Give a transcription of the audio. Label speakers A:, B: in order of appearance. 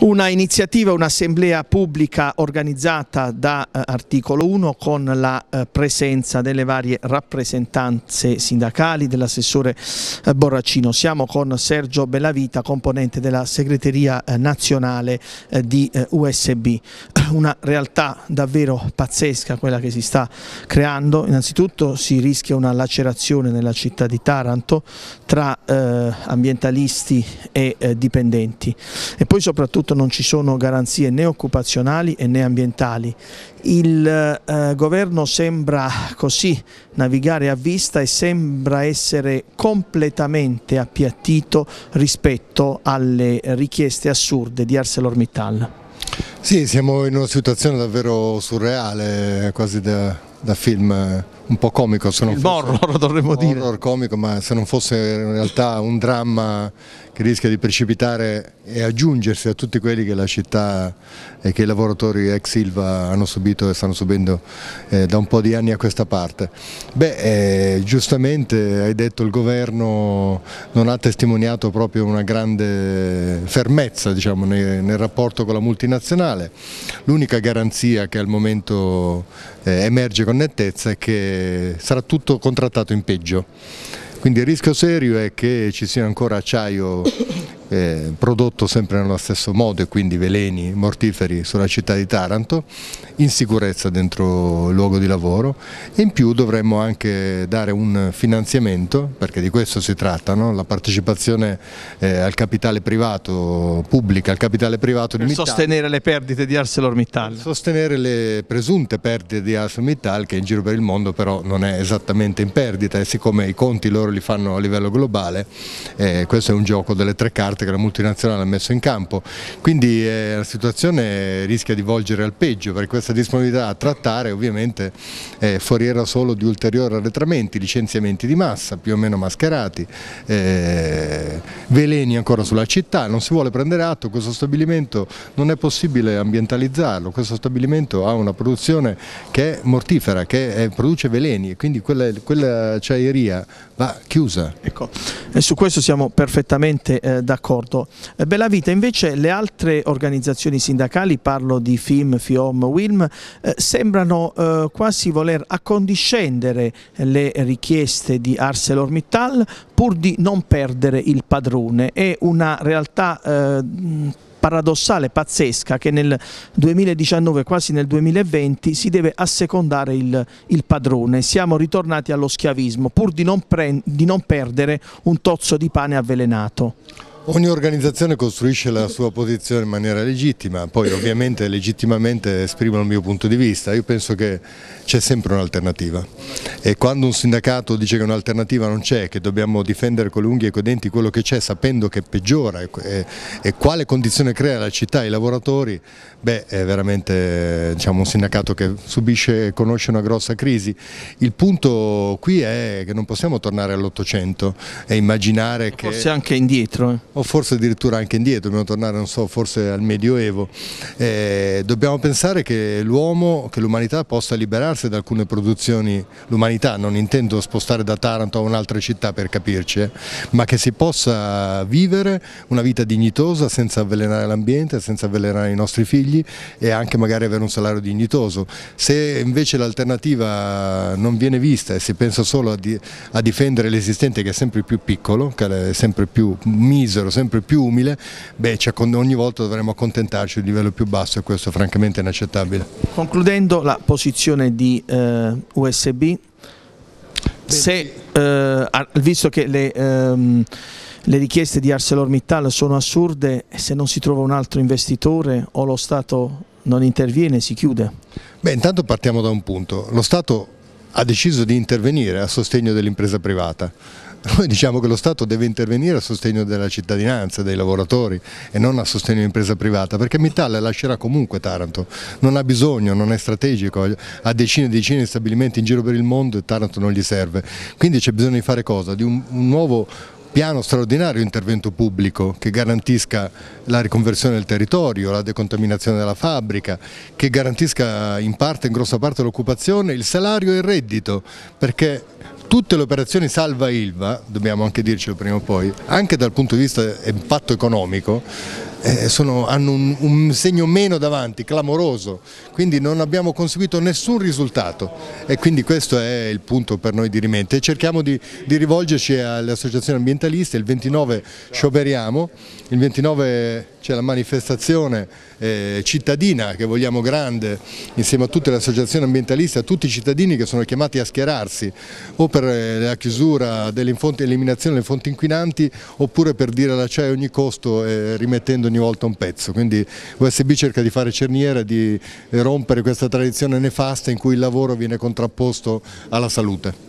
A: Una iniziativa, un'assemblea pubblica organizzata da eh, articolo 1 con la eh, presenza delle varie rappresentanze sindacali dell'assessore eh, Borracino. Siamo con Sergio Bellavita, componente della segreteria eh, nazionale eh, di eh, USB. Una realtà davvero pazzesca quella che si sta creando. Innanzitutto si rischia una lacerazione nella città di Taranto tra ambientalisti e dipendenti e poi soprattutto momento non ci sono garanzie né occupazionali né ambientali. Il eh, governo sembra così navigare a vista e sembra essere completamente appiattito rispetto alle richieste assurde
B: di ArcelorMittal. Sì, siamo in una situazione davvero surreale, quasi da, da film eh, un po' comico, se non il fosse, horror dovremmo horror dire. Horror comico, ma se non fosse in realtà un dramma che rischia di precipitare e aggiungersi a tutti quelli che la città e che i lavoratori ex Silva hanno subito e stanno subendo eh, da un po' di anni a questa parte. Beh, eh, giustamente hai detto il governo non ha testimoniato proprio una grande fermezza diciamo, nel, nel, rapporto con la multinazionale. L'unica garanzia che al momento eh, emerge con nettezza è che sarà tutto contrattato in peggio. Quindi il rischio serio è che ci sia ancora acciaio eh, prodotto sempre nello stesso modo e quindi veleni mortiferi sulla città di Taranto, in sicurezza dentro il luogo di lavoro e in più dovremmo anche dare un finanziamento, perché di questo si tratta, no? la partecipazione eh, al capitale privato, pubblica, al capitale privato di Mittal. sostenere le perdite di ArcelorMittal. Sostenere le presunte perdite di ArcelorMittal che in giro per il mondo però non è esattamente in perdita e siccome i conti loro li fanno a livello globale, eh, questo è un gioco delle tre carte carte che la multinazionale ha messo in campo, quindi eh, la situazione rischia di volgere al peggio perché questa disponibilità a trattare ovviamente è eh, foriera solo di ulteriori arretramenti, licenziamenti di massa più o meno mascherati, eh, veleni ancora sulla città, non si vuole prendere atto, questo stabilimento non è possibile ambientalizzarlo, questo stabilimento ha una produzione che è mortifera, che è, produce veleni e quindi quella, quella acciaieria va chiusa. Ecco, e su questo siamo perfettamente eh, d'accordo d'accordo. Eh, Vita, invece le
A: altre organizzazioni sindacali, parlo di FIM, FIOM, WILM, eh, sembrano eh, quasi voler accondiscendere le richieste di ArcelorMittal pur di non perdere il padrone. È una realtà eh, paradossale, pazzesca, che nel 2019, quasi nel 2020, si deve assecondare il, il padrone. Siamo ritornati allo schiavismo, pur di non, di non perdere un tozzo di pane avvelenato.
B: Ogni organizzazione costruisce la sua posizione in maniera legittima, poi ovviamente legittimamente esprimono il mio punto di vista, io penso che c'è sempre un'alternativa e quando un sindacato dice che un'alternativa non c'è, che dobbiamo difendere con le unghie e con i denti quello che c'è sapendo che peggiora e, e, quale condizione crea la città e i lavoratori, beh è veramente diciamo, un sindacato che subisce e conosce una grossa crisi. Il punto qui è che non possiamo tornare all'Ottocento e immaginare che... Forse anche indietro. Eh o forse addirittura anche indietro, dobbiamo tornare non so, forse al Medioevo. Eh, dobbiamo pensare che l'uomo, che l'umanità possa liberarsi da alcune produzioni, l'umanità non intendo spostare da Taranto a un'altra città per capirci, eh, ma che si possa vivere una vita dignitosa senza avvelenare l'ambiente, senza avvelenare i nostri figli e anche magari avere un salario dignitoso. Se invece l'alternativa non viene vista e si pensa solo a, di, a difendere l'esistente che è sempre più piccolo, che è sempre più miso, misero, sempre più umile, beh, ogni volta dovremo accontentarci di un livello più basso e questo francamente è inaccettabile.
A: Concludendo la posizione di eh, USB, se, eh, visto che le, ehm, le, richieste di ArcelorMittal sono assurde, se non si trova un altro investitore o lo Stato non interviene si chiude?
B: Beh, intanto partiamo da un punto. Lo Stato ha deciso di intervenire a sostegno dell'impresa privata noi diciamo che lo Stato deve intervenire a sostegno della cittadinanza, dei lavoratori e non a sostegno dell'impresa privata perché Mittal lascerà comunque Taranto, non ha bisogno, non è strategico, ha decine e decine di stabilimenti in giro per il mondo e Taranto non gli serve. Quindi c'è bisogno di fare cosa? Di un, un nuovo piano straordinario intervento pubblico che garantisca la riconversione del territorio, la decontaminazione della fabbrica, che garantisca in parte, in grossa parte l'occupazione, il salario e il reddito, perché tutte le operazioni salva Ilva, dobbiamo anche dircelo prima o poi, anche dal punto di vista impatto economico, eh, sono, hanno un, un, segno meno davanti, clamoroso, quindi non abbiamo conseguito nessun risultato e quindi questo è il punto per noi di rimente. Cerchiamo di, di rivolgerci alle associazioni ambientaliste, il 29 scioperiamo, il 29 c'è la manifestazione eh, cittadina che vogliamo grande insieme a tutte le associazioni ambientaliste, a tutti i cittadini che sono chiamati a schierarsi o per eh, la chiusura dell'eliminazione delle fonti inquinanti oppure per dire l'acciaio a ogni costo eh, rimettendo ogni volta un pezzo, quindi USB cerca di fare cerniera, di rompere questa tradizione nefasta in cui il lavoro viene contrapposto alla salute.